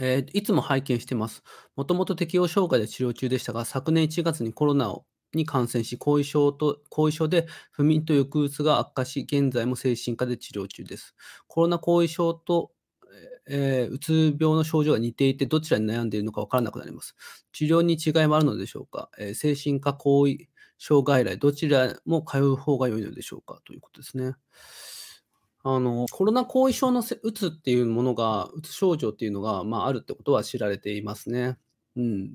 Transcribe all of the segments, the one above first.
えー、いつも拝見してます。もともと適応障害で治療中でしたが、昨年1月にコロナをに感染し、後遺症と後遺症で不眠と抑うつが悪化し、現在も精神科で治療中です。コロナ後遺症と、えー、うつ病の症状が似ていて、どちらに悩んでいるのか分からなくなります。治療に違いもあるのでしょうか、えー、精神科後遺症外来、どちらも通う方が良いのでしょうかということですね。あのコロナ後遺症のうつっていうものが、うつ症状っていうのが、まあ、あるってことは知られていますね。うん、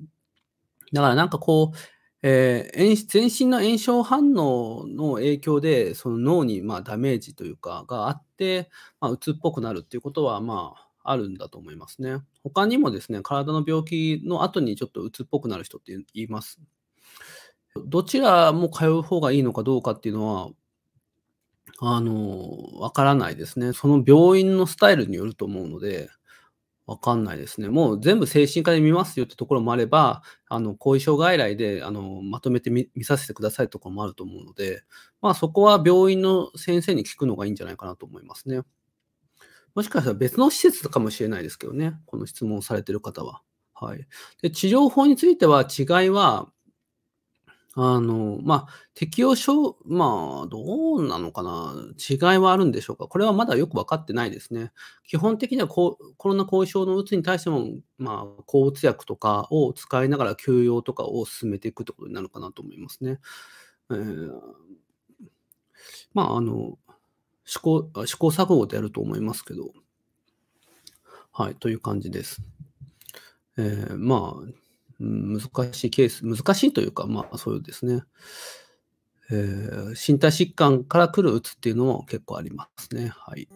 だからなんかこう、えー、全身の炎症反応の影響で、その脳にまあダメージというかがあって、まあ、うつっぽくなるっていうことは、まあ、あるんだと思いますね。他にもですね、体の病気の後にちょっとうつっぽくなる人って言います。どちらも通う方がいいのかどうかっていうのは、あの、わからないですね。その病院のスタイルによると思うので、わかんないですね。もう全部精神科で見ますよってところもあれば、あの後遺症外来であのまとめて見させてくださいとかもあると思うので、まあ、そこは病院の先生に聞くのがいいんじゃないかなと思いますね。もしかしたら別の施設かもしれないですけどね、この質問されてる方は。はい、で治療法については違いは、あの、まあ、適応症、まあ、どうなのかな、違いはあるんでしょうか。これはまだよく分かってないですね。基本的にはコロナ後遺症のうつに対しても、まあ、抗うつ薬とかを使いながら休養とかを進めていくってことになるかなと思いますね。えー、まあ、あの、試行試行錯誤でやると思いますけど、はい、という感じです。えー、まあ、うん、難しいケース、難しいというか、まあそうですね。えー、身体疾患から来るうつっていうのも結構ありますね。はい。